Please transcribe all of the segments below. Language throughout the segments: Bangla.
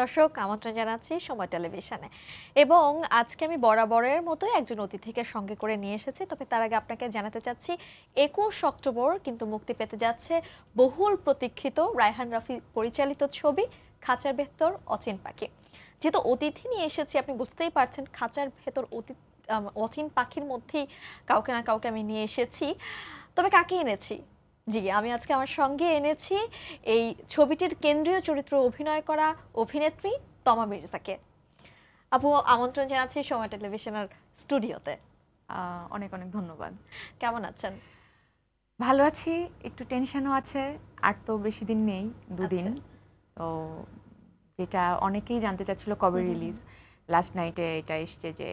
দর্শক আমন্ত্রণ জানাচ্ছি সময় টেলিভিশনে এবং আজকে আমি বরাবরের মতো একজন অতিথিকে সঙ্গে করে নিয়ে এসেছি তবে তার আগে আপনাকে জানাতে চাচ্ছি একুশ অক্টোবর কিন্তু মুক্তি পেতে যাচ্ছে বহুল প্রতীক্ষিত রায়হান রাফি পরিচালিত ছবি খাঁচার ভেতর অচিন পাখি যেহেতু অতিথি নিয়ে এসেছি আপনি বুঝতেই পারছেন খাঁচার ভেতর অতি অচিন পাখির মধ্যেই কাউকে না কাউকে আমি নিয়ে এসেছি তবে কাকে এনেছি জি আমি আজকে আমার সঙ্গে এনেছি এই ছবিটির কেন্দ্রীয় চরিত্র অভিনয় করা অভিনেত্রী তমা মির্জাকে আপু আমন্ত্রণ জানাচ্ছি সময় টেলিভিশনের স্টুডিওতে অনেক অনেক ধন্যবাদ কেমন আছেন ভালো আছি একটু টেনশনও আছে আর তো বেশি দিন নেই দুদিন আচ্ছা। তো যেটা অনেকেই জানতে চাচ্ছিল কবে রিলিজ লাস্ট নাইটে এটা এসছে যে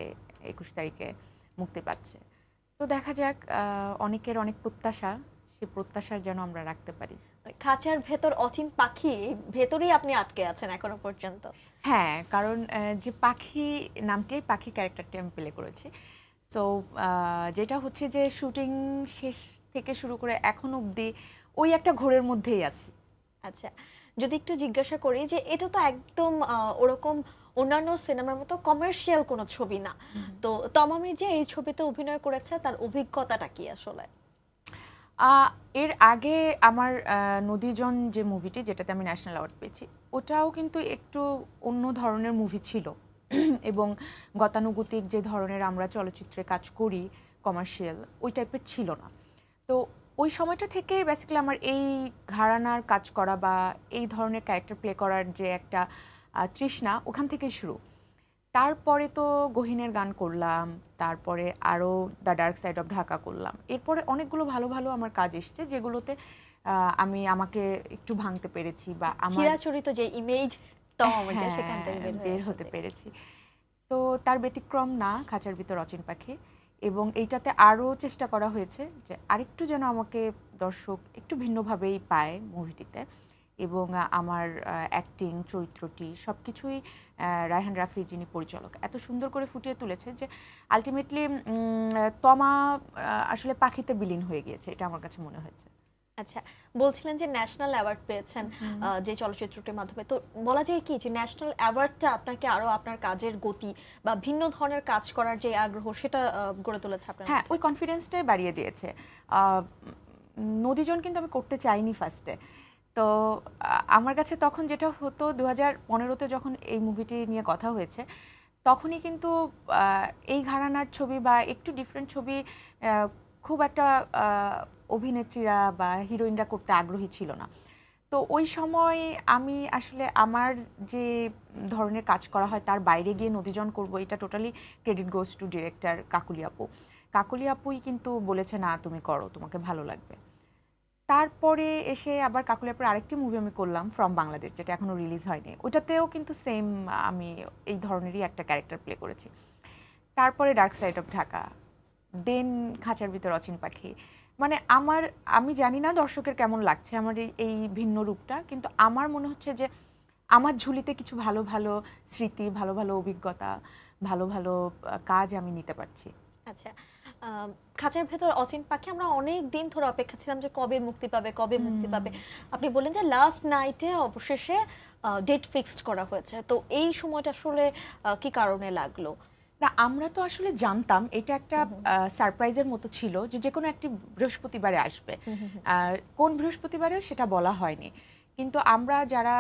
একুশ তারিখে মুক্তি পাচ্ছে তো দেখা যাক অনেকের অনেক প্রত্যাশা একটি প্রত্যাশার যেন আমরা রাখতে পারি খাঁচার ভেতর অচিন পাখি ভেতরেই আপনি আটকে আছেন এখনো পর্যন্ত হ্যাঁ কারণ যে পাখি নামটাই পাখি ক্যারেক্টারটি আমি প্লে করেছি সো যেটা হচ্ছে যে শুটিং শেষ থেকে শুরু করে এখন অব্দি ওই একটা ঘোরের মধ্যেই আছি আচ্ছা যদি একটু জিজ্ঞাসা করি যে এটা তো একদম ওরকম অন্যান্য সিনেমার মতো কমার্শিয়াল কোনো ছবি না তো তমামির যে এই ছবিতে অভিনয় করেছে তার অভিজ্ঞতাটা কি আসলে এর আগে আমার নদীজন যে মুভিটি যেটাতে আমি ন্যাশনাল অ্যাওয়ার্ড পেয়েছি ওটাও কিন্তু একটু অন্য ধরনের মুভি ছিল এবং গতানুগতিক যে ধরনের আমরা চলচ্চিত্রে কাজ করি কমার্শিয়াল ওই টাইপের ছিল না তো ওই সময়টা থেকে বেসিক্যালি আমার এই ঘাড়ানার কাজ করা বা এই ধরনের ক্যারেক্টার প্লে করার যে একটা তৃষ্ণা ওখান থেকেই শুরু তারপরে তো গহিনের গান করলাম তারপরে আরও the dark side of Dhaka করলাম এরপরে অনেকগুলো ভালো ভালো আমার কাজ এসছে যেগুলোতে আমি আমাকে একটু ভাঙতে পেরেছি বা আমার চিরাচরিত যে ইমেজ হ্যাঁ, সেখান থেকে বের হতে পেরেছি তো তার ব্যতিক্রম না খাঁচার ভিতর অচিন পাখি এবং এইটাতে আরও চেষ্টা করা হয়েছে যে আরেকটু যেন আমাকে দর্শক একটু ভিন্নভাবেই পায় মুভিটিতে এবং আমার অ্যাক্টিং চরিত্রটি সব কিছুই রায়হান রাফি যিনি পরিচালক এত সুন্দর করে ফুটিয়ে তুলেছে যে আলটিমেটলি তমা আসলে পাখিতে বিলীন হয়ে গিয়েছে এটা আমার কাছে মনে হয়েছে আচ্ছা বলছিলেন যে ন্যাশনাল অ্যাওয়ার্ড পেয়েছেন যে চলচ্চিত্রটির মাধ্যমে তো বলা যায় কি যে ন্যাশনাল অ্যাওয়ার্ডটা আপনাকে আরো আপনার কাজের গতি বা ভিন্ন ধরনের কাজ করার যে আগ্রহ সেটা গড়ে তুলেছে আপনার হ্যাঁ ওই কনফিডেন্সটাই বাড়িয়ে দিয়েছে নদীজন কিন্তু আমি করতে চাইনি ফার্স্টে তো আমার কাছে তখন যেটা হতো দু হাজার পনেরোতে যখন এই মুভিটি নিয়ে কথা হয়েছে তখনই কিন্তু এই ঘাড়ানার ছবি বা একটু ডিফারেন্ট ছবি খুব একটা অভিনেত্রীরা বা হিরোইনরা করতে আগ্রহী ছিল না তো ওই সময় আমি আসলে আমার যে ধরনের কাজ করা হয় তার বাইরে গিয়ে নদীজন করব এটা totally credit goes to director Kakuli আপু কাকুলি আপুই কিন্তু বলেছে না তুমি করো তোমাকে ভালো লাগবে তারপরে এসে আবার কাকুলিয়াপুর আরেকটি মুভি আমি করলাম ফ্রম বাংলাদেশ যেটা এখনও রিলিজ হয়নি ওটাতেও কিন্তু সেম আমি এই ধরনেরই একটা ক্যারেক্টার প্লে করেছি তারপরে dark side of Dhaka then খাঁচার ভিতর অচিন পাখি মানে আমার আমি জানি না দর্শকের কেমন লাগছে আমার এই ভিন্ন রূপটা কিন্তু আমার মনে হচ্ছে যে আমার ঝুলিতে কিছু ভালো ভালো স্মৃতি ভালো ভালো অভিজ্ঞতা ভালো ভালো কাজ আমি নিতে পারছি আচ্ছা খাঁচার ভেতর অচিন পাখি আমরা অনেক দিন ধরে অপেক্ষা ছিলাম যে কবে মুক্তি পাবে কবে মুক্তি পাবে আপনি বললেন যে লাস্ট নাইটে অবশেষে ডেট ফিক্সড করা হয়েছে তো এই সময়টা আসলে কি কারণে লাগলো না আমরা তো আসলে জানতাম এটা একটা সারপ্রাইজের মতো ছিল যে যে কোনো একটি বৃহস্পতিবারে আসবে কোন বৃহস্পতিবারে সেটা বলা হয়নি কিন্তু আমরা যারা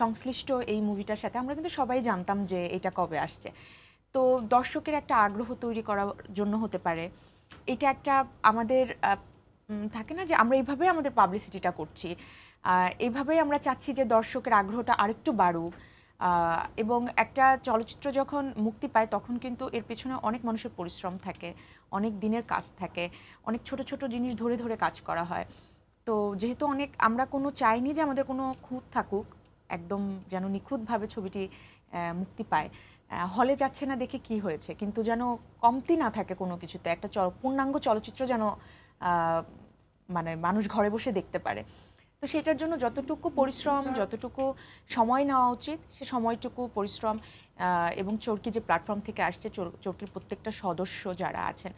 সংশ্লিষ্ট এই মুভিটার সাথে আমরা কিন্তু সবাই জানতাম যে এটা কবে আসছে তো দর্শকের একটা আগ্রহ তৈরি করার জন্য হতে পারে এটা একটা আমাদের থাকে না যে আমরা এইভাবে আমাদের পাবলিসিটিটা করছি এইভাবেই আমরা চাচ্ছি যে দর্শকের আগ্রহটা আরেকটু বাড়ুক এবং একটা চলচ্চিত্র যখন মুক্তি পায় তখন কিন্তু এর পেছনে অনেক মানুষের পরিশ্রম থাকে অনেক দিনের কাজ থাকে অনেক ছোট ছোট জিনিস ধরে ধরে কাজ করা হয় তো যেহেতু অনেক আমরা কোনো চাইনি যে আমাদের কোনো খুঁত থাকুক একদম যেন নিখুঁতভাবে ছবিটি মুক্তি পায় হলে যাচ্ছে না দেখে কি হয়েছে কিন্তু যেন কমতি না থাকে কোনো কিছুতে একটা পূর্ণাঙ্গ চলচ্চিত্র যেন মানে মানুষ ঘরে বসে দেখতে পারে তো সেটার জন্য যতটুকু পরিশ্রম যতটুকু সময় নেওয়া উচিত সে সময়টুকু পরিশ্রম এবং চরকি যে প্ল্যাটফর্ম থেকে আসছে চরকির প্রত্যেকটা সদস্য যারা আছেন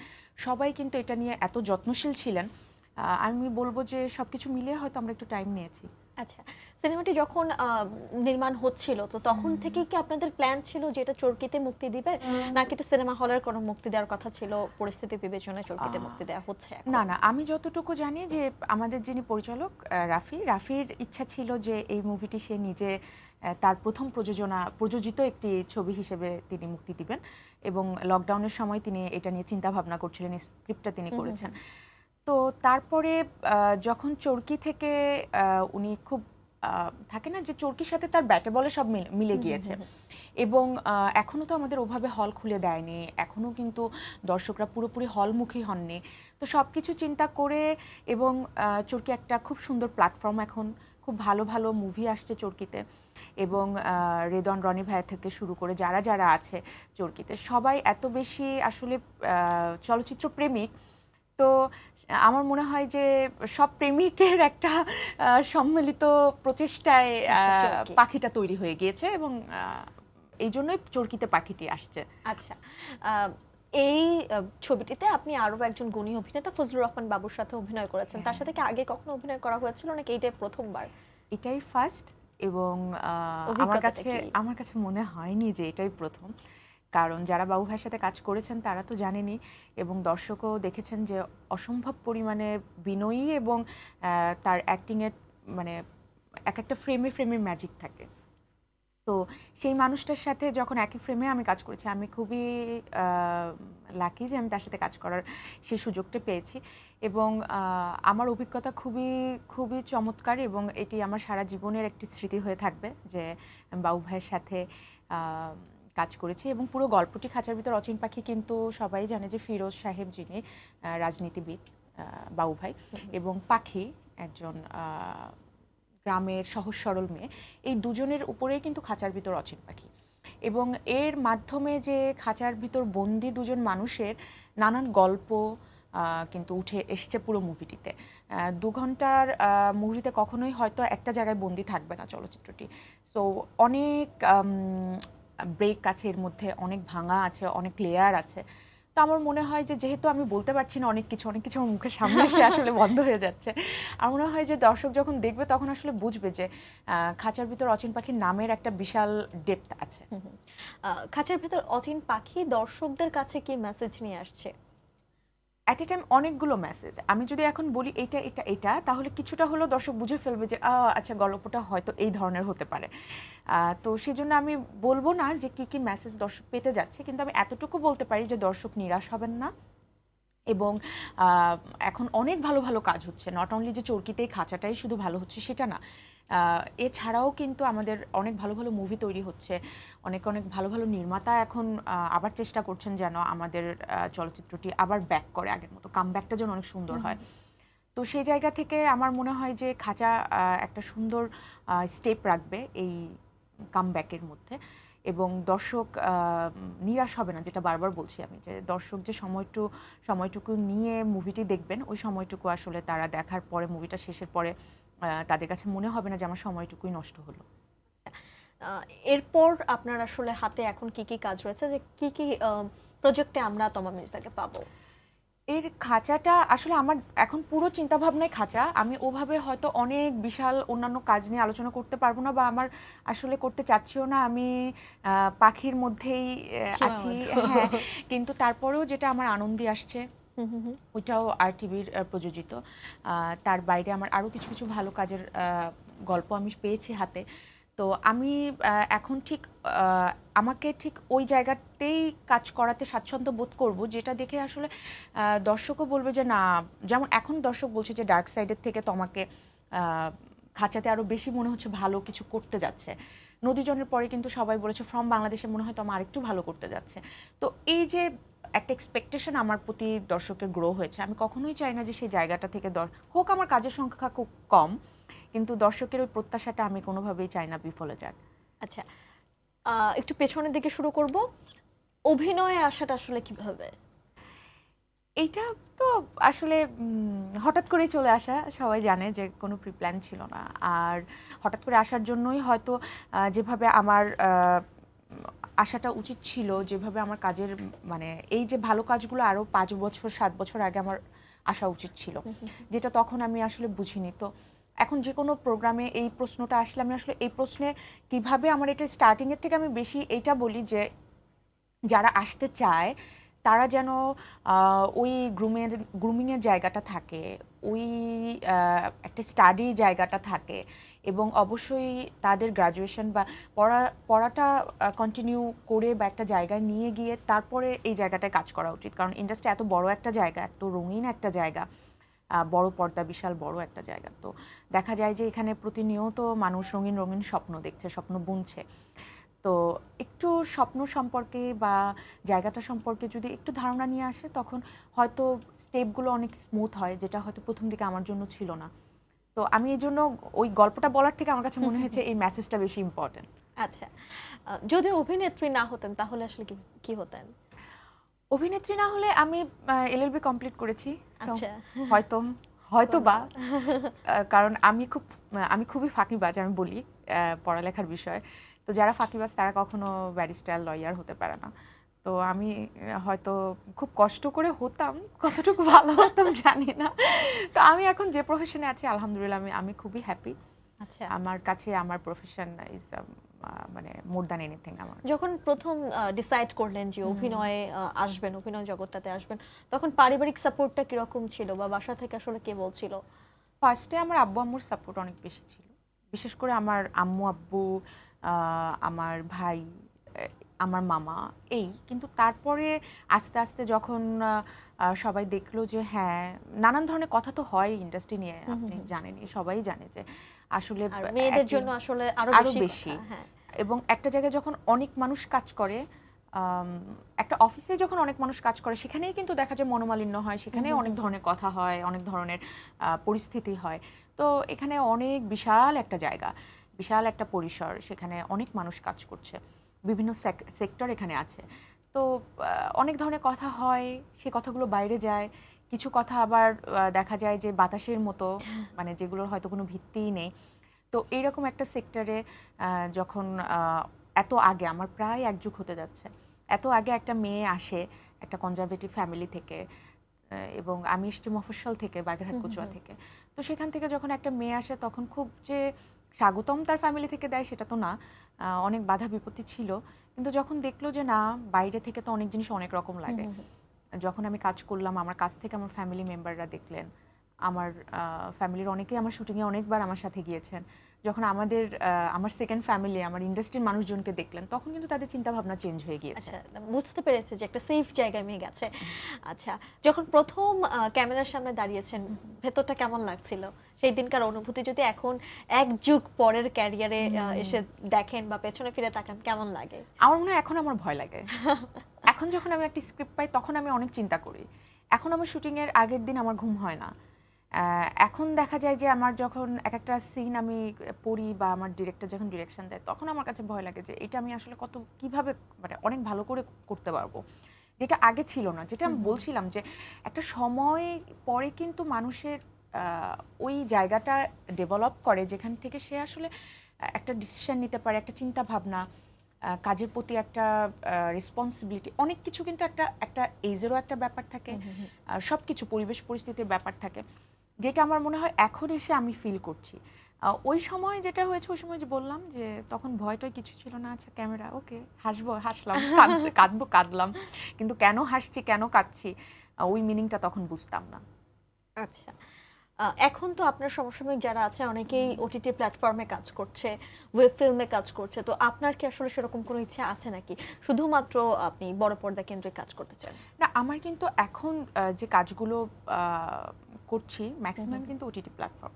সবাই কিন্তু এটা নিয়ে এত যত্নশীল ছিলেন আমি বলবো যে সব কিছু মিলিয়ে হয়তো আমরা একটু টাইম নিয়েছি আচ্ছা সিনেমাটি যখন নির্মাণ হচ্ছিল তো তখন থেকে কি আপনাদের প্ল্যান ছিল যে এটা চরকিতে মুক্তি দিবে নাকি এটা সিনেমা হলের কোনো মুক্তি দেওয়ার কথা ছিল পরিস্থিতি বিবেচনায় চরকিতে মুক্তি দেওয়া হচ্ছে না না আমি যতটুকু জানি যে আমাদের যিনি পরিচালক রাফি রাফির ইচ্ছা ছিল যে এই মুভিটি সে নিজে তার প্রথম প্রযোজনা প্রযোজিত একটি ছবি হিসেবে তিনি মুক্তি দিবেন এবং লকডাউনের সময় তিনি এটা নিয়ে চিন্তা ভাবনা করছিলেন স্ক্রিপ্টটা তিনি করেছেন তো তারপরে যখন চরকি থেকে উনি খুব থাকে না যে চরকির সাথে তার ব্যাটে বলে সব মিলে গিয়েছে এবং এখনও তো আমাদের ওভাবে হল খুলে দেয়নি এখনও কিন্তু দর্শকরা পুরোপুরি হলমুখী হননি তো সব কিছু চিন্তা করে এবং চরকি একটা খুব সুন্দর প্ল্যাটফর্ম এখন খুব ভালো ভালো মুভি আসছে চরকিতে এবং রেদন রনি ভাই থেকে শুরু করে যারা যারা আছে চরকিতে সবাই এত বেশি আসলে চলচ্চিত্র প্রেমিক তো আমার মনে হয় যে সব প্রেমিকের একটা সম্মিলিত প্রচেষ্টায় আচ্ছা, আচ্ছা, পাখিটা তৈরি হয়ে গিয়েছে এবং এই জন্যই চরকিতে পাখিটি আসছে আচ্ছা এই ছবিটিতে আপনি আরও একজন গুণী অভিনেতা ফজলুর রহমান বাবুর সাথে অভিনয় করেছেন তার হ্যাঁ। সাথে কি আগে কখনো অভিনয় করা হয়েছিল নাকি এইটাই প্রথমবার এটাই ফার্স্ট এবং আমার কাছে আমার কাছে মনে হয়নি যে এটাই প্রথম কারণ যারা বাবু ভাইয়ের সাথে কাজ করেছেন তারা তো জানেনি এবং দর্শকও দেখেছেন যে অসম্ভব পরিমাণে বিনয়ী এবং তার অ্যাক্টিংয়ের মানে এক একটা ফ্রেমে ফ্রেমে ম্যাজিক থাকে তো সেই মানুষটার সাথে যখন একই ফ্রেমে আমি কাজ করেছি আমি খুবই লাকি যে আমি তার সাথে কাজ করার সেই সুযোগটা পেয়েছি এবং আমার অভিজ্ঞতা খুবই খুবই চমৎকার এবং এটি আমার সারা জীবনের একটি স্মৃতি হয়ে থাকবে যে বাবু ভাইয়ের সাথে কাজ করেছে এবং পুরো গল্পটি খাঁচার ভিতর অচিন পাখি কিন্তু সবাই জানে যে ফিরোজ সাহেব যিনি রাজনীতিবিদ বাবু ভাই এবং পাখি একজন গ্রামের সহজ সরল মেয়ে এই দুজনের উপরেই কিন্তু খাঁচার ভিতর অচিন পাখি এবং এর মাধ্যমে যে খাঁচার ভিতর বন্দি দুজন মানুষের নানান গল্প কিন্তু উঠে এসছে পুরো মুভিটিতে দু ঘন্টার মুভিতে কখনোই হয়তো একটা জায়গায় বন্দি থাকবে না চলচ্চিত্রটি সো অনেক ব্রেক আছে এর মধ্যে অনেক ভাঙা আছে অনেক লেয়ার আছে তো আমার মনে হয় যে যেহেতু আমি বলতে পারছি না অনেক কিছু অনেক কিছু আমার মুখের সামনে এসে আসলে বন্ধ হয়ে যাচ্ছে আমার মনে হয় যে দর্শক যখন দেখবে তখন আসলে বুঝবে যে খাঁচার ভিতর অচিন পাখির নামের একটা বিশাল ডেপথ আছে খাঁচার ভিতর অচিন পাখি দর্শকদের কাছে কি মেসেজ নিয়ে আসছে অ্যাট এ টাইম অনেকগুলো মেসেজ আমি যদি এখন বলি এটা এটা এটা তাহলে কিছুটা হলো দর্শক বুঝে ফেলবে যে আচ্ছা গল্পটা হয়তো এই ধরনের হতে পারে তো সেই জন্য আমি বলবো না যে কি কি মেসেজ দর্শক পেতে যাচ্ছে কিন্তু আমি এতটুকু বলতে পারি যে দর্শক নিরাশ হবেন না এবং এখন অনেক ভালো ভালো কাজ হচ্ছে নট অনলি যে চরকিতে খাঁচাটাই শুধু ভালো হচ্ছে সেটা না এছাড়াও কিন্তু আমাদের অনেক ভালো ভালো মুভি তৈরি হচ্ছে অনেক অনেক ভালো ভালো নির্মাতা এখন আবার চেষ্টা করছেন যেন আমাদের চলচ্চিত্রটি আবার ব্যাক করে আগের মতো কামব্যাকটা যেন অনেক সুন্দর হয় তো সেই জায়গা থেকে আমার মনে হয় যে খাঁচা একটা সুন্দর স্টেপ রাখবে এই কামব্যাকের মধ্যে এবং দর্শক নিরাশ হবে না যেটা বারবার বলছি আমি যে দর্শক যে সময়টু সময়টুকু নিয়ে মুভিটি দেখবেন ওই সময়টুকু আসলে তারা দেখার পরে মুভিটা শেষের পরে তাদের কাছে মনে হবে না যে আমার সময়টুকুই নষ্ট হলো এরপর আপনার আসলে হাতে এখন কি কি কাজ রয়েছে যে কি কি প্রজেক্টে আমরা তমা মির্জাকে পাবো এর খাঁচাটা আসলে আমার এখন পুরো চিন্তাভাবনায় খাঁচা আমি ওভাবে হয়তো অনেক বিশাল অন্যান্য কাজ নিয়ে আলোচনা করতে পারবো না বা আমার আসলে করতে চাচ্ছিও না আমি পাখির মধ্যেই আছি হ্যাঁ কিন্তু তারপরেও যেটা আমার আনন্দে আসছে ওইটাও আর টিভির প্রযোজিত তার বাইরে আমার আরও কিছু কিছু ভালো কাজের গল্প আমি পেয়েছি হাতে তো আমি এখন ঠিক আমাকে ঠিক ওই জায়গাতেই কাজ করাতে স্বাচ্ছন্দ্য বোধ করব যেটা দেখে আসলে দর্শকও বলবে যে না যেমন এখন দর্শক বলছে যে ডার্ক সাইডের থেকে তোমাকে খাঁচাতে আরও বেশি মনে হচ্ছে ভালো কিছু করতে যাচ্ছে নদীজনের পরে কিন্তু সবাই বলেছে ফ্রম বাংলাদেশে মনে হয় তোমার আরেকটু ভালো করতে যাচ্ছে তো এই যে একটা এক্সপেকটেশন আমার প্রতি দর্শকের গ্রো হয়েছে আমি কখনোই চাই না যে সেই জায়গাটা থেকে দর হোক আমার কাজের সংখ্যা খুব কম কিন্তু দর্শকের ওই প্রত্যাশাটা আমি কোনোভাবেই চাই না বিফলে যাক আচ্ছা একটু পেছনের দিকে শুরু করব অভিনয়ে আসাটা আসলে কিভাবে এইটা তো আসলে হঠাৎ করেই চলে আসা সবাই জানে যে কোনো প্রি প্ল্যান ছিল না আর হঠাৎ করে আসার জন্যই হয়তো যেভাবে আমার আসাটা উচিত ছিল যেভাবে আমার কাজের মানে এই যে ভালো কাজগুলো আরও পাঁচ বছর সাত বছর আগে আমার আসা উচিত ছিল যেটা তখন আমি আসলে বুঝিনি তো এখন যে কোনো প্রোগ্রামে এই প্রশ্নটা আসলে আমি আসলে এই প্রশ্নে কিভাবে আমার এটা স্টার্টিংয়ের থেকে আমি বেশি এটা বলি যে যারা আসতে চায় তারা যেন ওই গ্রুমের গ্রুমিংয়ের জায়গাটা থাকে ওই একটা স্টাডি জায়গাটা থাকে এবং অবশ্যই তাদের গ্রাজুয়েশন বা পড়া পড়াটা কন্টিনিউ করে বা একটা জায়গায় নিয়ে গিয়ে তারপরে এই জায়গাটায় কাজ করা উচিত কারণ ইন্ডাস্ট্রি এত বড় একটা জায়গা এত রঙিন একটা জায়গা বড় পর্দা বিশাল বড় একটা জায়গা তো দেখা যায় যে এখানে প্রতিনিয়ত মানুষ রঙিন রঙিন স্বপ্ন দেখছে স্বপ্ন বুনছে তো একটু স্বপ্ন সম্পর্কে বা জায়গাটা সম্পর্কে যদি একটু ধারণা নিয়ে আসে তখন হয়তো স্টেপগুলো অনেক স্মুথ হয় যেটা হয়তো প্রথম দিকে আমার জন্য ছিল না তো আমি এই জন্য ওই গল্পটা বলার থেকে আমার কাছে মনে হয়েছে এই মেসেজটা বেশি ইম্পর্টেন্ট আচ্ছা যদি অভিনেত্রী না হতেন তাহলে আসলে কি কি হতেন অভিনেত্রী না হলে আমি এলএলবি কমপ্লিট করেছি আচ্ছা। হয়তো হয়তো বা কারণ আমি খুব আমি খুবই ফাঁকিবাজ আমি বলি পড়ালেখার বিষয়ে তো যারা ফাঁকিবাজ তারা কখনো ব্যারিস্টার লয়ার হতে পারে না তো আমি হয়তো খুব কষ্ট করে হতাম কতটুকু ভালো হতাম জানি না তো আমি এখন যে প্রফেশনে আছি আলহামদুলিল্লাহ আমি আমি খুবই হ্যাপি আচ্ছা আমার কাছে আমার প্রফেশন ইজ um, মানে মোর দ্যান এনিথিং আমার যখন প্রথম ডিসাইড করলেন যে অভিনয়ে আসবেন অভিনয় জগৎটাতে আসবেন তখন পারিবারিক সাপোর্টটা কিরকম ছিল বা বাসা থেকে আসলে কে বলছিল ফার্স্টে আমার আব্বু আম্মুর সাপোর্ট অনেক বেশি ছিল বিশেষ করে আমার আম্মু আব্বু আমার ভাই আমার মামা এই কিন্তু তারপরে আস্তে আস্তে যখন সবাই দেখলো যে হ্যাঁ নানান ধরনের কথা তো হয় ইন্ডাস্ট্রি নিয়ে আপনি জানেন সবাই জানে যে আসলে মেয়েদের জন্য আসলে আরো বেশি হ্যাঁ। এবং একটা জায়গায় যখন অনেক মানুষ কাজ করে একটা অফিসে যখন অনেক মানুষ কাজ করে সেখানেই কিন্তু দেখা যায় মনোমালিন্য হয় সেখানে অনেক ধরনের কথা হয় অনেক ধরনের পরিস্থিতি হয় তো এখানে অনেক বিশাল একটা জায়গা বিশাল একটা পরিসর সেখানে অনেক মানুষ কাজ করছে বিভিন্ন সেক্টর এখানে আছে তো অনেক ধরনের কথা হয় সে কথাগুলো বাইরে যায় কিছু কথা আবার দেখা যায় যে বাতাসের মতো মানে যেগুলোর হয়তো কোনো ভিত্তিই নেই তো এইরকম একটা সেক্টরে যখন এত আগে আমার প্রায় একযুগ হতে যাচ্ছে এত আগে একটা মেয়ে আসে একটা কনজারভেটিভ ফ্যামিলি থেকে এবং আমি এসছি মফস্বল থেকে বাগেরহাট কুচুয়া থেকে তো সেখান থেকে যখন একটা মেয়ে আসে তখন খুব যে স্বাগতম তার ফ্যামিলি থেকে দেয় সেটা তো না অনেক বাধা বিপত্তি ছিল কিন্তু যখন দেখলো যে না বাইরে থেকে তো অনেক জিনিস অনেক রকম লাগে যখন আমি কাজ করলাম আমার কাছ থেকে আমার ফ্যামিলি মেম্বাররা দেখলেন আমার ফ্যামিলির অনেকেই আমার শুটিংয়ে অনেকবার আমার সাথে গিয়েছেন যখন আমাদের আমার সেকেন্ড ফ্যামিলি আমার ইন্ডাস্ট্রির মানুষজনকে দেখলেন তখন কিন্তু তাদের চিন্তা ভাবনা চেঞ্জ হয়ে গিয়েছে আচ্ছা বুঝতে পেরেছে যে একটা সেফ জায়গায় মেয়ে গেছে আচ্ছা যখন প্রথম ক্যামেরার সামনে দাঁড়িয়েছেন ভেতরটা কেমন লাগছিল সেই দিনকার অনুভূতি যদি এখন এক যুগ পরের ক্যারিয়ারে এসে দেখেন বা পেছনে ফিরে তাকান কেমন লাগে আমার মনে হয় এখন আমার ভয় লাগে এখন যখন আমি একটা স্ক্রিপ্ট পাই তখন আমি অনেক চিন্তা করি এখন আমার শুটিংয়ের আগের দিন আমার ঘুম হয় না এখন দেখা যায় যে আমার যখন এক একটা সিন আমি পড়ি বা আমার ডিরেক্টর যখন ডিরেকশন দেয় তখন আমার কাছে ভয় লাগে যে এটা আমি আসলে কত কিভাবে মানে অনেক ভালো করে করতে পারবো যেটা আগে ছিল না যেটা আমি বলছিলাম যে একটা সময় পরে কিন্তু মানুষের ওই জায়গাটা ডেভেলপ করে যেখান থেকে সে আসলে একটা ডিসিশন নিতে পারে একটা চিন্তা ভাবনা কাজের প্রতি একটা রেসপন্সিবিলিটি অনেক কিছু কিন্তু একটা একটা এজেরও একটা ব্যাপার থাকে সব কিছু পরিবেশ পরিস্থিতির ব্যাপার থাকে যেটা আমার মনে হয় এখন এসে আমি ফিল করছি ওই সময় যেটা হয়েছে ওই সময় যে বললাম যে তখন ভয়টা কিছু ছিল না আচ্ছা ক্যামেরা ওকে হাসবো হাসলাম কাঁদবো কাঁদলাম কিন্তু কেন হাসছি কেন কাঁদছি ওই মিনিংটা তখন বুঝতাম না আচ্ছা এখন তো আপনার সমসাময়িক যারা আছে অনেকেই ওটিটি প্ল্যাটফর্মে কাজ করছে ওয়েব ফিল্মে কাজ করছে তো আপনার কি আসলে সেরকম কোনো ইচ্ছে আছে নাকি শুধুমাত্র আপনি বড় পর্দা কেন্দ্রে কাজ করতে চান না আমার কিন্তু এখন যে কাজগুলো করছি ম্যাক্সিমাম কিন্তু ওটিটি প্ল্যাটফর্ম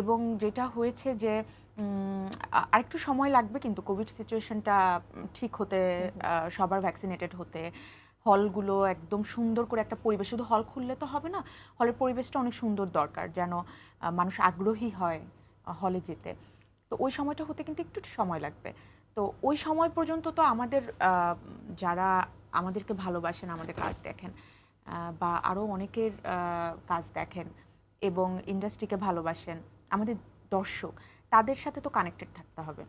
এবং যেটা হয়েছে যে আরেকটু সময় লাগবে কিন্তু কোভিড সিচুয়েশনটা ঠিক হতে সবার ভ্যাকসিনেটেড হতে হলগুলো একদম সুন্দর করে একটা পরিবেশ শুধু হল খুললে তো হবে না হলের পরিবেশটা অনেক সুন্দর দরকার যেন মানুষ আগ্রহী হয় হলে যেতে তো ওই সময়টা হতে কিন্তু একটু সময় লাগবে তো ওই সময় পর্যন্ত তো আমাদের যারা আমাদেরকে ভালোবাসেন আমাদের কাজ দেখেন বা আরও অনেকের কাজ দেখেন এবং ইন্ডাস্ট্রিকে ভালোবাসেন আমাদের দর্শক তাদের সাথে তো কানেক্টেড থাকতে হবে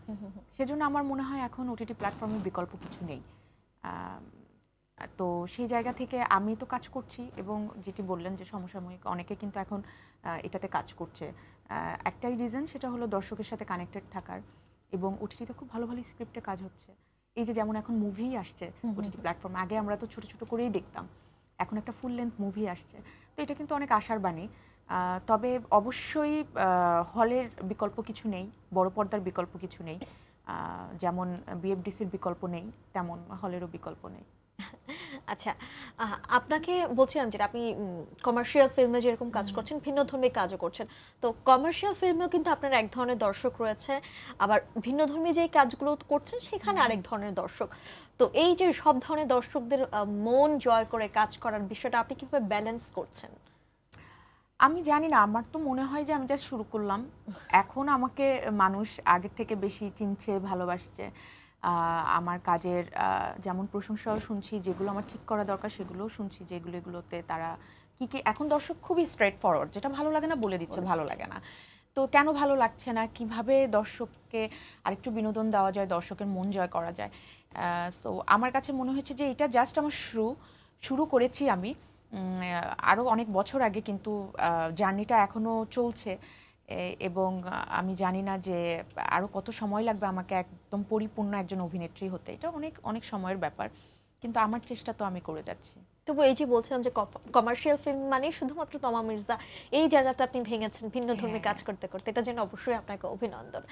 সেজন্য আমার মনে হয় এখন ওটিটি প্ল্যাটফর্মের বিকল্প কিছু নেই তো সেই জায়গা থেকে আমি তো কাজ করছি এবং যেটি বললেন যে সমসাময়িক অনেকে কিন্তু এখন এটাতে কাজ করছে একটাই রিজন সেটা হলো দর্শকের সাথে কানেক্টেড থাকার এবং ওটিটিতে খুব ভালো ভালো স্ক্রিপ্টে কাজ হচ্ছে এই যে যেমন এখন মুভি আসছে ওটিটি প্ল্যাটফর্ম আগে আমরা তো ছোট ছোট করেই দেখতাম এখন একটা ফুল লেন্থ মুভি আসছে তো এটা কিন্তু অনেক আশার বাণী তবে অবশ্যই হলের বিকল্প কিছু নেই বড় পর্দার বিকল্প কিছু নেই যেমন বিএফডিসির বিকল্প নেই তেমন হলেরও বিকল্প নেই আচ্ছা আপনাকে বলছিলাম যে আপনি কমার্শিয়াল ফিল্মে যেরকম কাজ করছেন ভিন্ন ধর্মী কাজও করছেন তো কমার্শিয়াল ফিল্মেও কিন্তু আপনার এক ধরনের দর্শক রয়েছে আবার ভিন্ন ধর্মী যে কাজগুলো করছেন সেখানে আরেক ধরনের দর্শক তো এই যে সব ধরনের দর্শকদের মন জয় করে কাজ করার বিষয়টা আপনি কিভাবে ব্যালেন্স করছেন আমি জানি না আমার তো মনে হয় যে আমি যা শুরু করলাম এখন আমাকে মানুষ আগের থেকে বেশি চিনছে ভালোবাসছে আমার কাজের যেমন প্রশংসাও শুনছি যেগুলো আমার ঠিক করা দরকার সেগুলোও শুনছি যেগুলো এগুলোতে তারা কী কী এখন দর্শক খুবই স্ট্রেট ফরওয়ার্ড যেটা ভালো লাগে না বলে দিচ্ছে ভালো লাগে না তো কেন ভালো লাগছে না কিভাবে দর্শককে আরেকটু বিনোদন দেওয়া যায় দর্শকের মন জয় করা যায় সো আমার কাছে মনে হয়েছে যে এটা জাস্ট আমার শুরু শুরু করেছি আমি আরও অনেক বছর আগে কিন্তু জার্নিটা এখনও চলছে এবং আমি জানি না যে আরও কত সময় লাগবে আমাকে একদম পরিপূর্ণ একজন অভিনেত্রী হতে এটা অনেক অনেক সময়ের ব্যাপার কিন্তু আমার চেষ্টা তো আমি করে যাচ্ছি তবু এই যে বলছিলাম যে কমার্শিয়াল ফিল্ম মানে শুধুমাত্র তমা মির্জা এই জায়গাটা আপনি ভেঙেছেন ভিন্ন ধর্মে হ্যাঁ। কাজ করতে করতে এটা যেন অবশ্যই আপনাকে অভিনন্দন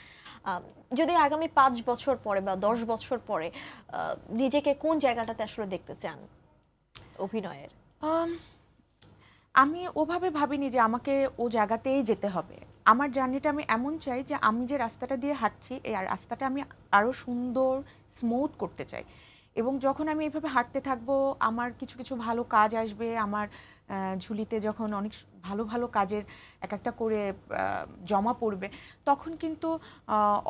যদি আগামী পাঁচ বছর পরে বা দশ বছর পরে নিজেকে কোন জায়গাটাতে আসলে দেখতে চান অভিনয়ের আমি ওভাবে ভাবিনি যে আমাকে ও জায়গাতেই যেতে হবে আমার জার্নিটা আমি এমন চাই যে আমি যে রাস্তাটা দিয়ে হাঁটছি এই রাস্তাটা আমি আরও সুন্দর স্মুথ করতে চাই এবং যখন আমি এইভাবে হাঁটতে থাকবো আমার কিছু কিছু ভালো কাজ আসবে আমার ঝুলিতে যখন অনেক ভালো ভালো কাজের এক একটা করে জমা পড়বে তখন কিন্তু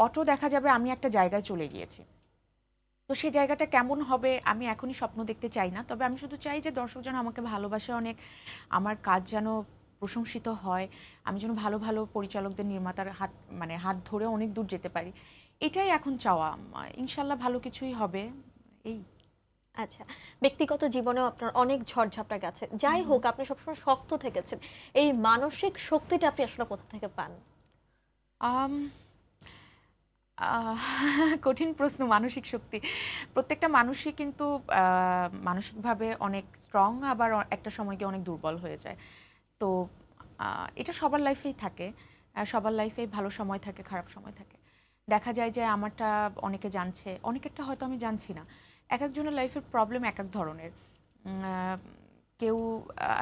অটো দেখা যাবে আমি একটা জায়গায় চলে গিয়েছি তো সেই জায়গাটা কেমন হবে আমি এখনই স্বপ্ন দেখতে চাই না তবে আমি শুধু চাই যে যেন আমাকে ভালোবাসে অনেক আমার কাজ যেন প্রশংসিত হয় আমি যেন ভালো ভালো পরিচালকদের নির্মাতার হাত মানে হাত ধরে অনেক দূর যেতে পারি এটাই এখন চাওয়া ইনশাল্লাহ ভালো কিছুই হবে এই আচ্ছা ব্যক্তিগত জীবনেও আপনার অনেক ঝড়ঝাপটা গেছে যাই হোক আপনি সবসময় শক্ত থেকেছেন এই মানসিক শক্তিটা আপনি আসলে কোথা থেকে পান কঠিন প্রশ্ন মানসিক শক্তি প্রত্যেকটা মানুষই কিন্তু মানসিকভাবে অনেক স্ট্রং আবার একটা সময় গিয়ে অনেক দুর্বল হয়ে যায় তো এটা সবার লাইফেই থাকে সবার লাইফেই ভালো সময় থাকে খারাপ সময় থাকে দেখা যায় যে আমারটা অনেকে জানছে অনেকেরটা হয়তো আমি জানছি না এক একজনের লাইফের প্রবলেম এক এক ধরনের কেউ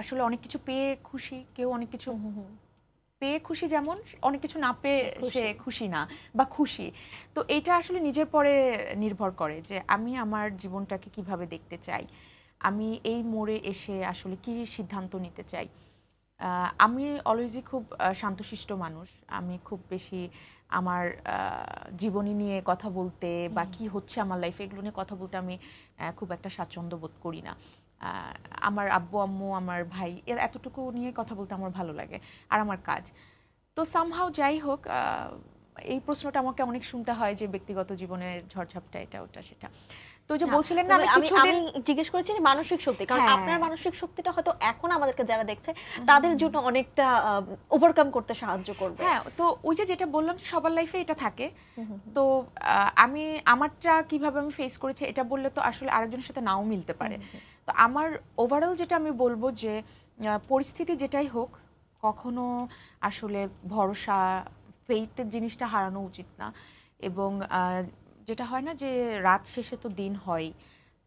আসলে অনেক কিছু পেয়ে খুশি কেউ অনেক কিছু পেয়ে খুশি যেমন অনেক কিছু না পেয়ে সে খুশি না বা খুশি তো এটা আসলে নিজের পরে নির্ভর করে যে আমি আমার জীবনটাকে কিভাবে দেখতে চাই আমি এই মোড়ে এসে আসলে কি সিদ্ধান্ত নিতে চাই আমি অলওয়েজই খুব শান্তশিষ্ট মানুষ আমি খুব বেশি আমার জীবনী নিয়ে কথা বলতে বা কি হচ্ছে আমার লাইফে এগুলো নিয়ে কথা বলতে আমি খুব একটা স্বাচ্ছন্দ্য বোধ করি না আমার আব্বু আম্মু আমার ভাই এর এতটুকু নিয়ে কথা বলতে আমার ভালো লাগে আর আমার কাজ তো সামহাও যাই হোক এই প্রশ্নটা আমাকে অনেক শুনতে হয় যে ব্যক্তিগত জীবনের ঝড়ঝাপটা এটা ওটা সেটা তো যে বলছিলেন না আমি আমি জিজ্ঞেস করেছি যে মানসিক শক্তি কারণ হ্যাঁ। আপনার মানসিক শক্তিটা হয়তো এখন আমাদেরকে যারা দেখছে তাদের জন্য অনেকটা ওভারকাম করতে সাহায্য করবে হ্যাঁ তো ওই যে যেটা বললাম সবার লাইফে এটা থাকে তো আমি আমারটা কিভাবে আমি ফেস করেছি এটা বললে তো আসলে আরেকজনের সাথে নাও মিলতে পারে তো আমার ওভারঅল যেটা আমি বলবো যে পরিস্থিতি যেটাই হোক কখনো আসলে ভরসা ফেইথের জিনিসটা হারানো উচিত না এবং যেটা হয় না যে রাত শেষে তো দিন হয়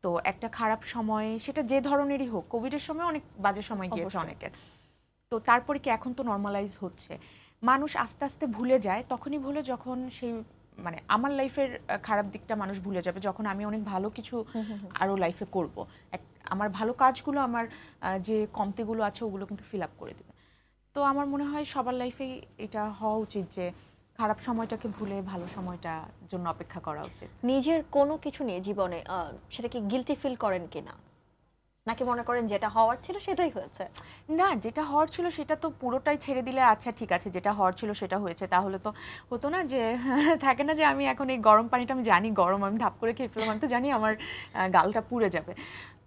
তো একটা খারাপ সময় সেটা যে ধরনেরই হোক কোভিডের সময় অনেক বাজে সময় গিয়েছে অনেকের তো তারপরে কি এখন তো নর্মালাইজ হচ্ছে মানুষ আস্তে আস্তে ভুলে যায় তখনই ভুলে যখন সেই মানে আমার লাইফের খারাপ দিকটা মানুষ ভুলে যাবে যখন আমি অনেক ভালো কিছু আরও লাইফে করব এক আমার ভালো কাজগুলো আমার যে কমতিগুলো আছে ওগুলো কিন্তু ফিল আপ করে দেবে তো আমার মনে হয় সবার লাইফেই এটা হওয়া উচিত যে খারাপ সময়টাকে ভুলে ভালো সময়টা জন্য অপেক্ষা করা উচিত নিজের কোনো কিছু নিয়ে জীবনে সেটাকে গিলটি ফিল করেন কিনা নাকি মনে করেন যেটা হওয়ার ছিল সেটাই হয়েছে না যেটা হওয়ার ছিল সেটা তো পুরোটাই ছেড়ে দিলে আচ্ছা ঠিক আছে যেটা হওয়ার ছিল সেটা হয়েছে তাহলে তো হতো না যে থাকে না যে আমি এখন এই গরম পানিটা আমি জানি গরম আমি ধাপ করে খেয়ে ফেলাম তো জানি আমার গালটা পুড়ে যাবে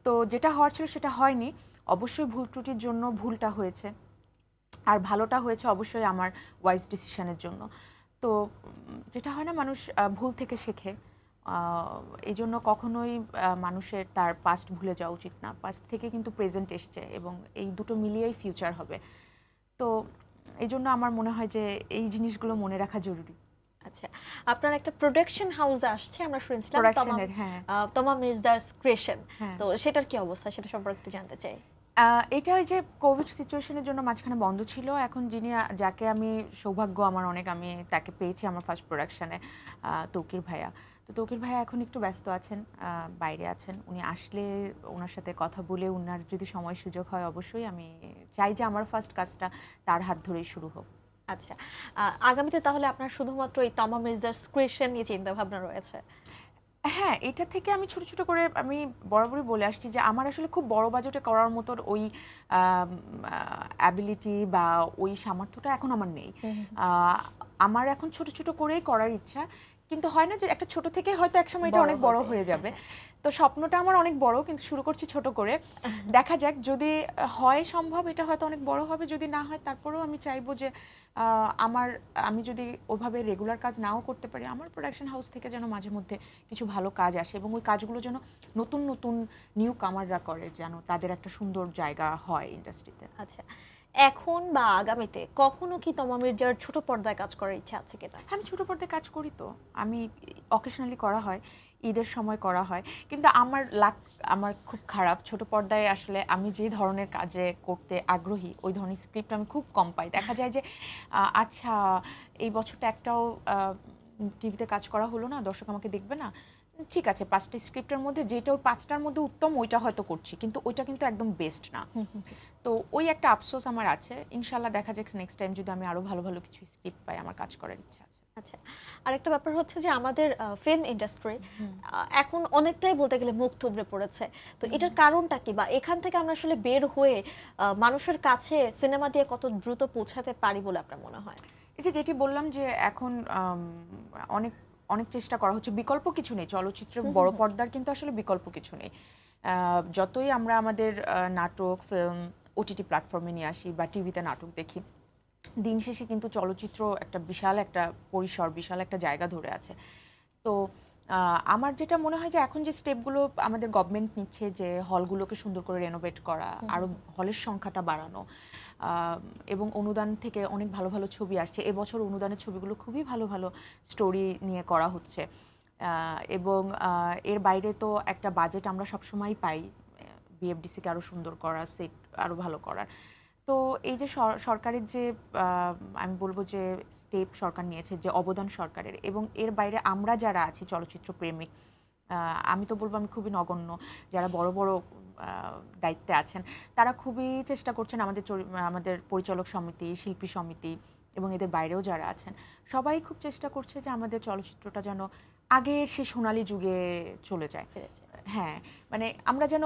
তো যেটা হওয়ার ছিল সেটা হয়নি অবশ্যই ভুল ত্রুটির জন্য ভুলটা হয়েছে আর ভালোটা হয়েছে অবশ্যই আমার ওয়াইজ ডিসিশনের জন্য তো যেটা হয় না মানুষ ভুল থেকে শেখে এই জন্য কখনোই মানুষের তার পাস্ট ভুলে যাওয়া উচিত না পাস্ট থেকে কিন্তু প্রেজেন্ট এসছে এবং এই দুটো মিলিয়েই ফিউচার হবে তো এই জন্য আমার মনে হয় যে এই জিনিসগুলো মনে রাখা জরুরি আচ্ছা আপনার একটা প্রোডাকশন হাউস আসছে আমরা শুনছিলাম তমা হ্যাঁ। মির্জার ক্রিয়েশন হ্যাঁ। তো সেটার কি অবস্থা সেটা সম্পর্কে একটু জানতে চাই এটা ওই যে কোভিড সিচুয়েশনের জন্য মাঝখানে বন্ধ ছিল এখন যিনি যাকে আমি সৌভাগ্য আমার অনেক আমি তাকে পেয়েছি আমার ফার্স্ট প্রোডাকশানে তৌকির ভাইয়া তো তৌকির ভাইয়া এখন একটু ব্যস্ত আছেন বাইরে আছেন উনি আসলে ওনার সাথে কথা বলে ওনার যদি সময় সুযোগ হয় অবশ্যই আমি চাই যে আমার ফার্স্ট কাজটা তার হাত ধরেই শুরু হোক আচ্ছা আগামীতে তাহলে আপনার শুধুমাত্র এই তমা মির্জার স্ক্রিপশন নিয়ে চিন্তাভাবনা রয়েছে হ্যাঁ, এটা থেকে আমি ছোট, ছোট করে আমি বরাবরই বলে আসছি যে আমার আসলে খুব বড় বাজেটে করার মতো ওই অ্যাবিলিটি বা ওই সামর্থ্যটা এখন আমার নেই। আমার এখন ছোট, ছোট করেই করার ইচ্ছা। কিন্তু হয় না যে একটা ছোট থেকে হয়তো একসময় এটা অনেক বড় হয়ে যাবে। তো স্বপ্নটা আমার অনেক বড় কিন্তু শুরু করছি ছোট করে দেখা যাক যদি হয় সম্ভব এটা হয়তো অনেক বড় হবে যদি না হয় তারপরেও আমি চাইবো যে আমার আমি যদি ওভাবে রেগুলার কাজ নাও করতে পারি আমার প্রোডাকশন হাউস থেকে যেন মাঝে মধ্যে কিছু ভালো কাজ আসে এবং ওই কাজগুলো যেন নতুন নতুন নিউ কামাররা করে যেন তাদের একটা সুন্দর জায়গা হয় ইন্ডাস্ট্রিতে আচ্ছা এখন বা আগামীতে কখনো কি তোমা মির্জার ছোট পর্দায় কাজ করার ইচ্ছা আছে কিনা আমি ছোট পর্দায় কাজ করি তো আমি অকেশনালি করা হয় ঈদের সময় করা হয় কিন্তু আমার লাক আমার খুব খারাপ ছোট পর্দায় আসলে আমি যে ধরনের কাজে করতে আগ্রহী ওই ধরনের স্ক্রিপ্ট আমি খুব কম পাই দেখা যায় যে আচ্ছা এই বছরটা একটাও টিভিতে কাজ করা হলো না দর্শক আমাকে দেখবে না ঠিক আছে পাঁচটা স্ক্রিপ্টের মধ্যে যেটা ওই পাঁচটার মধ্যে উত্তম ওইটা হয়তো করছি কিন্তু ওইটা কিন্তু একদম বেস্ট না তো ওই একটা আফসোস আমার আছে ইনশাল্লাহ দেখা যাক নেক্সট টাইম যদি আমি আরও ভালো ভালো কিছু স্ক্রিপ্ট পাই আমার কাজ করার ইচ্ছা আছে আচ্ছা আরেকটা ব্যাপার হচ্ছে যে আমাদের ফিল্ম ইন্ডাস্ট্রি এখন অনেকটাই বলতে গেলে মুখ থুবড়ে পড়েছে তো এটার কারণটা কি বা এখান থেকে আমরা আসলে বের হয়ে মানুষের কাছে সিনেমা দিয়ে কত দ্রুত পৌঁছাতে পারি বলে আপনার মনে হয় এই যেটি বললাম যে এখন অনেক অনেক চেষ্টা করা হচ্ছে বিকল্প কিছু নেই চলচ্চিত্রে বড় পর্দার কিন্তু আসলে বিকল্প কিছু নেই যতই আমরা আমাদের নাটক ফিল্ম ওটিটি প্ল্যাটফর্মে নিয়ে আসি বা টিভিতে নাটক দেখি দিন শেষে কিন্তু চলচ্চিত্র একটা বিশাল একটা পরিসর বিশাল একটা জায়গা ধরে আছে তো আমার যেটা মনে হয় যে এখন যে স্টেপগুলো আমাদের গভর্নমেন্ট নিচ্ছে যে হলগুলোকে সুন্দর করে রেনোভেট করা আরও হলের সংখ্যাটা বাড়ানো এবং অনুদান থেকে অনেক ভালো ভালো ছবি আসছে এবছর অনুদানের ছবিগুলো খুবই ভালো ভালো স্টোরি নিয়ে করা হচ্ছে এবং এর বাইরে তো একটা বাজেট আমরা সবসময় পাই বিএফডিসিকে আরও সুন্দর করা সেট আরও ভালো করার তো এই যে সরকারের যে আমি বলবো যে স্টেপ সরকার নিয়েছে যে অবদান সরকারের এবং এর বাইরে আমরা যারা আছি চলচ্চিত্র প্রেমিক আমি তো বলবো আমি খুবই নগণ্য যারা বড় বড় দায়িত্বে আছেন তারা খুবই চেষ্টা করছেন আমাদের আমাদের পরিচালক সমিতি শিল্পী সমিতি এবং এদের বাইরেও যারা আছেন সবাই খুব চেষ্টা করছে যে আমাদের চলচ্চিত্রটা যেন আগের সে সোনালি যুগে চলে যায় হ্যাঁ মানে আমরা যেন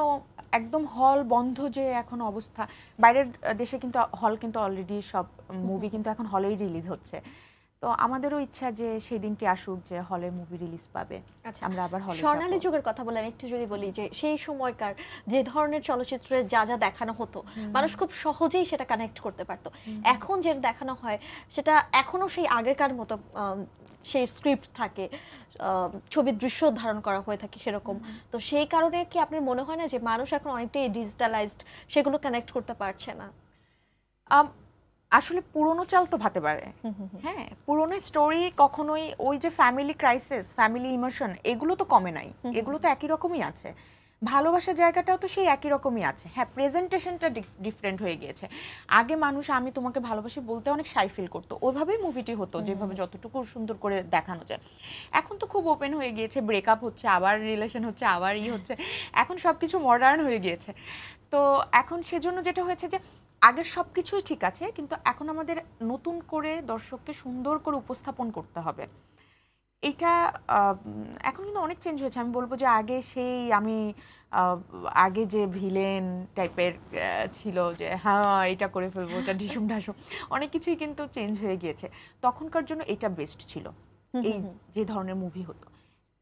একদম হল বন্ধ যে এখন অবস্থা বাইরের দেশে কিন্তু হল কিন্তু অলরেডি সব মুভি কিন্তু এখন হলেই রিলিজ হচ্ছে তো আমাদেরও ইচ্ছা যে সেই দিনটি আসুক যে হলে মুভি রিলিজ পাবে আচ্ছা আমরা আবার হলে স্বর্ণালী যুগের কথা বলেন একটু যদি বলি যে সেই সময়কার যে ধরনের চলচ্চিত্রে যা যা দেখানো হতো মানুষ খুব সহজেই সেটা কানেক্ট করতে পারতো এখন যেটা দেখানো হয় সেটা এখনো সেই আগেকার মতো সেই স্ক্রিপ্ট থাকে ছবির দৃশ্য ধারণ করা হয়ে থাকে সেরকম তো সেই কারণে কি আপনার মনে হয় না যে মানুষ এখন অনেকটাই ডিজিটালাইজড সেগুলো কানেক্ট করতে পারছে না আসলে পুরনো চাল তো ভাতে পারে হ্যাঁ পুরনো স্টোরি কখনোই ওই যে ফ্যামিলি ক্রাইসিস ফ্যামিলি ইমোশন এগুলো তো কমে নাই এগুলো তো একই রকমই আছে ভালোবাসার জায়গাটাও তো সেই একই রকমই আছে হ্যাঁ প্রেজেন্টেশনটা ডিফারেন্ট হয়ে গিয়েছে আগে মানুষ আমি তোমাকে ভালোবাসি বলতে অনেক সাই ফিল করতো ওইভাবেই মুভিটি হতো যেভাবে যতটুকু সুন্দর করে দেখানো যায় এখন তো খুব ওপেন হয়ে গিয়েছে ব্রেকআপ হচ্ছে আবার রিলেশন হচ্ছে আবার ই হচ্ছে এখন সব কিছু মডার্ন হয়ে গিয়েছে তো এখন সেজন্য যেটা হয়েছে যে আগের সব কিছুই ঠিক আছে কিন্তু এখন আমাদের নতুন করে দর্শককে সুন্দর করে উপস্থাপন করতে হবে এটা এখন কিন্তু অনেক চেঞ্জ হয়েছে আমি বলবো যে আগে সেই আমি আগে যে ভিলেন টাইপের ছিল যে হ্যাঁ এটা করে ফেলবো ওটা ঢিসুম ঢাসুম অনেক কিছুই কিন্তু চেঞ্জ হয়ে গিয়েছে তখনকার জন্য এটা বেস্ট ছিল এই যে ধরনের মুভি হতো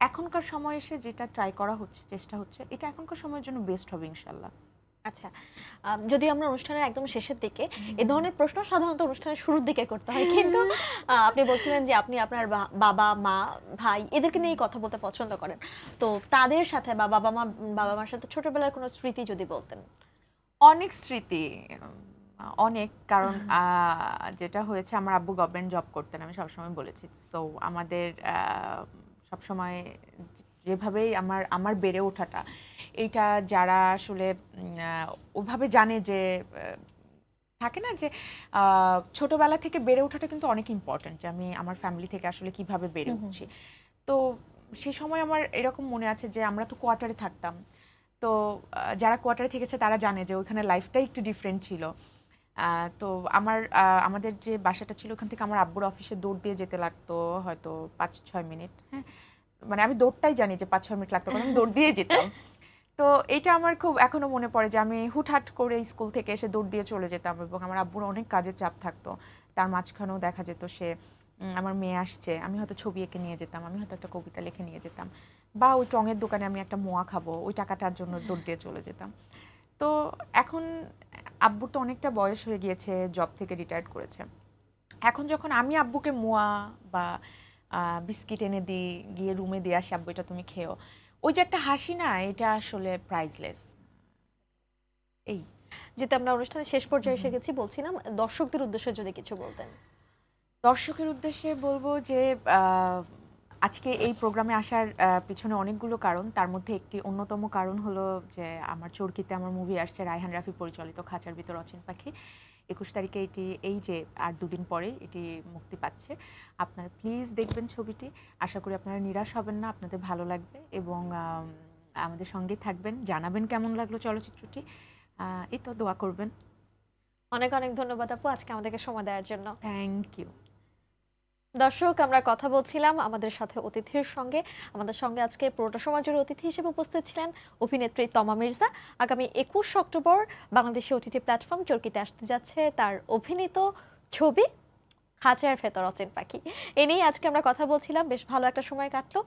এখনকার সময় এসে যেটা ট্রাই করা হচ্ছে চেষ্টা হচ্ছে এটা এখনকার সময়ের জন্য বেস্ট হবে ইনশাল্লাহ আচ্ছা যদি আমরা অনুষ্ঠানের একদম শেষের দিকে এ ধরনের প্রশ্ন সাধারণত অনুষ্ঠানের শুরুর দিকে করতে হয় কিন্তু আপনি বলছিলেন যে আপনি আপনার বাবা মা ভাই এদেরকে নিয়েই কথা বলতে পছন্দ করেন তো তাদের সাথে বা বাবা মা বাবা মার সাথে ছোটবেলার কোনো স্মৃতি যদি বলতেন অনেক স্মৃতি অনেক কারণ যেটা হয়েছে আমার আব্বু গভর্নমেন্ট জব করতেন আমি সবসময় বলেছি সো আমাদের সবসময় যেভাবেই আমার আমার বেড়ে ওঠাটা এইটা যারা আসলে ওভাবে জানে যে থাকে না যে ছোটবেলা থেকে বেড়ে ওঠাটা কিন্তু অনেক ইম্পর্ট্যান্ট যে আমি আমার ফ্যামিলি থেকে আসলে কিভাবে বেড়ে উঠছি তো সে সময় আমার এরকম মনে আছে যে আমরা তো কোয়ার্টারে থাকতাম তো যারা কোয়ার্টারে থেকেছে তারা জানে যে ওইখানে লাইফটাই একটু ডিফারেন্ট ছিল তো আমার আমাদের যে বাসাটা ছিল ওখান থেকে আমার আব্বুর অফিসে দৌড় দিয়ে যেতে লাগতো হয়তো পাঁচ ছয় মিনিট হ্যাঁ মানে আমি দৌড়টাই জানি যে পাঁচ ছয় মিনিট লাগতো আমি দৌড় দিয়ে যেতাম তো এটা আমার খুব এখনো মনে পড়ে যে আমি হুটহাট করে স্কুল থেকে এসে দৌড় দিয়ে চলে যেতাম এবং আমার আব্বুর অনেক কাজের চাপ থাকতো তার মাঝখানেও দেখা যেত সে আমার মেয়ে আসছে আমি হয়তো ছবি এঁকে নিয়ে যেতাম আমি হয়তো একটা কবিতা লিখে নিয়ে যেতাম বা ওই টঙের দোকানে আমি একটা মোয়া খাবো ওই টাকাটার জন্য দৌড় দিয়ে চলে যেতাম তো এখন আব্বুর তো অনেকটা বয়স হয়ে গিয়েছে জব থেকে রিটায়ার্ড করেছে এখন যখন আমি আব্বুকে মোয়া বা বিস্কিট এনে দিই গিয়ে রুমে দিয়ে আসি আব্বু এটা তুমি খেও ওই যে একটা হাসি না এটা আসলে প্রাইজলেস এই যেটা আমরা অনুষ্ঠানের শেষ পর্যায়ে এসে গেছি বলছিলাম দর্শকদের উদ্দেশ্যে যদি কিছু বলতেন দর্শকের উদ্দেশ্যে বলবো যে আজকে এই প্রোগ্রামে আসার পিছনে অনেকগুলো কারণ তার মধ্যে একটি অন্যতম কারণ হলো যে আমার চরকিতে আমার মুভি আসছে রায়হান রাফি পরিচালিত খাঁচার ভিতর অচিন পাখি একুশ তারিখে এটি এই যে আর দুদিন পরে এটি মুক্তি পাচ্ছে আপনারা প্লিজ দেখবেন ছবিটি আশা করি আপনারা নিরাশ হবেন না আপনাদের ভালো লাগবে এবং আমাদের সঙ্গে থাকবেন জানাবেন কেমন লাগলো চলচ্চিত্রটি এই তো দোয়া করবেন অনেক অনেক ধন্যবাদ আপু আজকে আমাদেরকে সময় দেওয়ার জন্য থ্যাংক ইউ দর্শক আমরা কথা বলছিলাম আমাদের সাথে অতিথির সঙ্গে আমাদের সঙ্গে আজকে পুরোটা সমাজের অতিথি হিসেবে উপস্থিত ছিলেন অভিনেত্রী তমা মির্জা আগামী একুশ অক্টোবর বাংলাদেশে ওটিটি প্ল্যাটফর্ম চরকিতে আসতে যাচ্ছে তার অভিনীত ছবি খাঁচার ফেতর অচেন পাখি এ নিয়েই আজকে আমরা কথা বলছিলাম বেশ ভালো একটা সময় কাটলো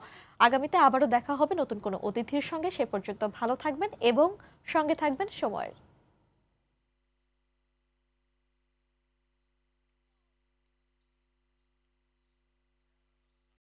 আগামীতে আবারও দেখা হবে নতুন কোনো অতিথির সঙ্গে সে পর্যন্ত ভালো থাকবেন এবং সঙ্গে থাকবেন সময়ের